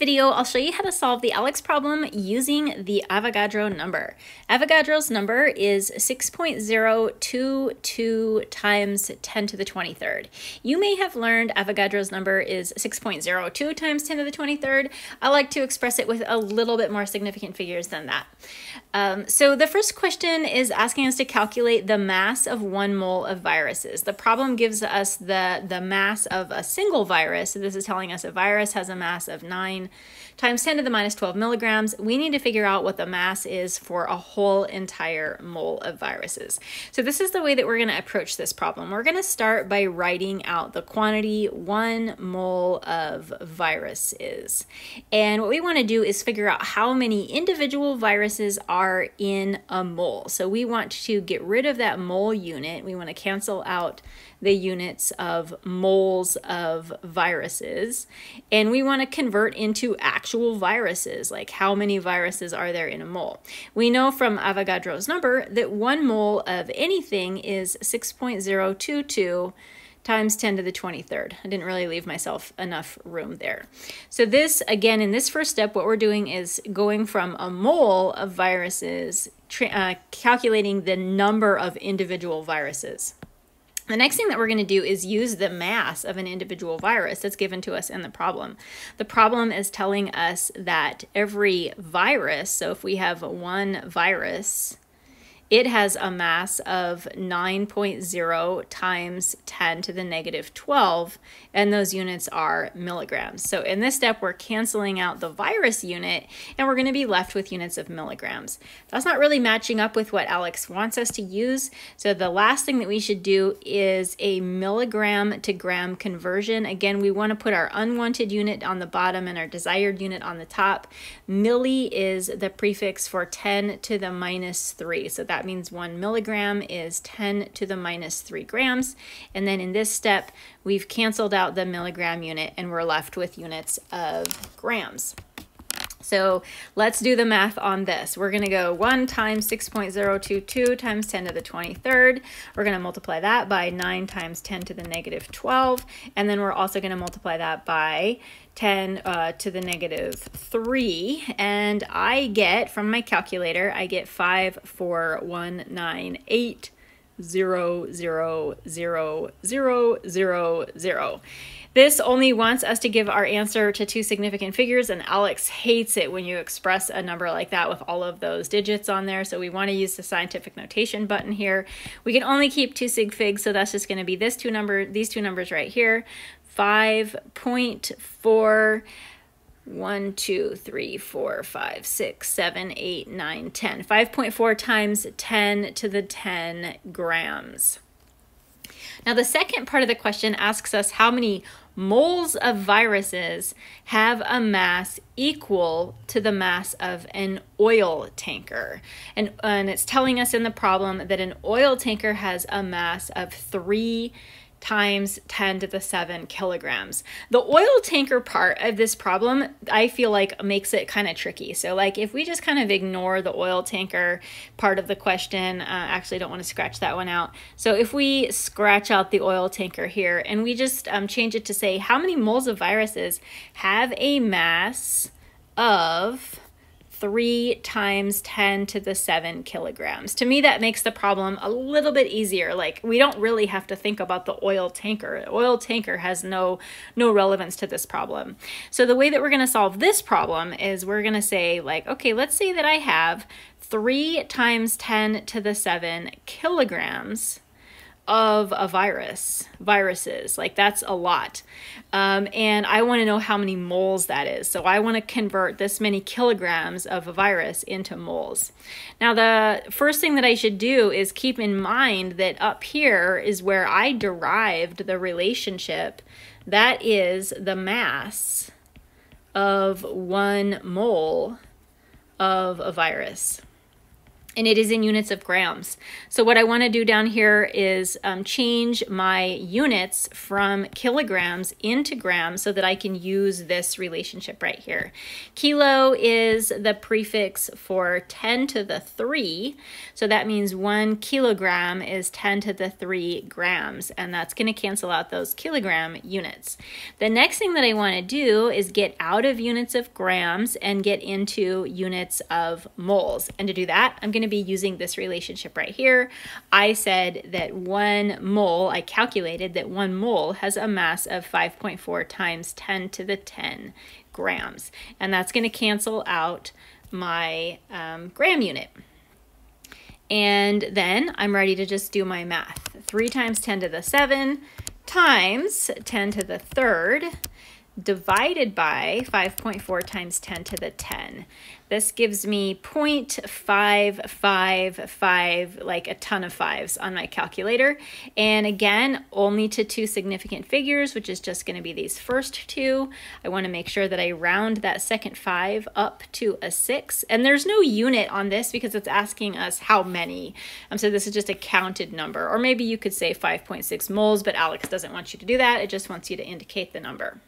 video, I'll show you how to solve the Alex problem using the Avogadro number. Avogadro's number is 6.022 times 10 to the 23rd. You may have learned Avogadro's number is 6.02 times 10 to the 23rd. I like to express it with a little bit more significant figures than that. Um, so the first question is asking us to calculate the mass of one mole of viruses. The problem gives us the, the mass of a single virus. So this is telling us a virus has a mass of 9 times 10 to the minus 12 milligrams, we need to figure out what the mass is for a whole entire mole of viruses. So this is the way that we're going to approach this problem. We're going to start by writing out the quantity one mole of virus is. And what we want to do is figure out how many individual viruses are in a mole. So we want to get rid of that mole unit. We want to cancel out the units of moles of viruses. And we want to convert into into actual viruses, like how many viruses are there in a mole. We know from Avogadro's number that one mole of anything is 6.022 times 10 to the 23rd. I didn't really leave myself enough room there. So this, again, in this first step, what we're doing is going from a mole of viruses, uh, calculating the number of individual viruses. The next thing that we're going to do is use the mass of an individual virus that's given to us in the problem. The problem is telling us that every virus, so if we have one virus, it has a mass of 9.0 times 10 to the negative 12, and those units are milligrams. So in this step, we're canceling out the virus unit, and we're gonna be left with units of milligrams. That's not really matching up with what Alex wants us to use, so the last thing that we should do is a milligram to gram conversion. Again, we wanna put our unwanted unit on the bottom and our desired unit on the top. Milli is the prefix for 10 to the minus three, so that that means one milligram is 10 to the minus three grams. And then in this step, we've canceled out the milligram unit and we're left with units of grams. So let's do the math on this. We're going to go 1 times 6.022 times 10 to the 23rd. We're going to multiply that by 9 times 10 to the negative 12. And then we're also going to multiply that by 10 uh, to the negative 3. And I get, from my calculator, I get 54198 zero zero zero zero zero zero. This only wants us to give our answer to two significant figures, and Alex hates it when you express a number like that with all of those digits on there. So we want to use the scientific notation button here. We can only keep two sig figs, so that's just going to be this two number, these two numbers right here, 5.4 1, 2, 3, 4, 5, 6, 7, 8, 9, 10. 5.4 times 10 to the 10 grams. Now, the second part of the question asks us how many moles of viruses have a mass equal to the mass of an oil tanker. And, and it's telling us in the problem that an oil tanker has a mass of 3 times 10 to the 7 kilograms. The oil tanker part of this problem, I feel like makes it kind of tricky. So like if we just kind of ignore the oil tanker part of the question, uh, actually don't want to scratch that one out. So if we scratch out the oil tanker here and we just um, change it to say how many moles of viruses have a mass of 3 times 10 to the 7 kilograms. To me, that makes the problem a little bit easier. Like, we don't really have to think about the oil tanker. The oil tanker has no, no relevance to this problem. So the way that we're going to solve this problem is we're going to say, like, okay, let's say that I have 3 times 10 to the 7 kilograms of a virus, viruses. Like that's a lot. Um, and I want to know how many moles that is. So I want to convert this many kilograms of a virus into moles. Now, the first thing that I should do is keep in mind that up here is where I derived the relationship that is the mass of one mole of a virus and it is in units of grams. So what I want to do down here is um, change my units from kilograms into grams so that I can use this relationship right here. Kilo is the prefix for 10 to the 3, so that means 1 kilogram is 10 to the 3 grams, and that's going to cancel out those kilogram units. The next thing that I want to do is get out of units of grams and get into units of moles. And to do that, I'm going going to be using this relationship right here. I said that one mole, I calculated that one mole has a mass of 5.4 times 10 to the 10 grams. And that's going to cancel out my um, gram unit. And then I'm ready to just do my math. 3 times 10 to the 7 times 10 to the 3rd divided by 5.4 times 10 to the 10. This gives me 0.555, like a ton of fives on my calculator. And again, only to two significant figures, which is just gonna be these first two. I wanna make sure that I round that second five up to a six. And there's no unit on this because it's asking us how many. Um, so this is just a counted number, or maybe you could say 5.6 moles, but Alex doesn't want you to do that. It just wants you to indicate the number.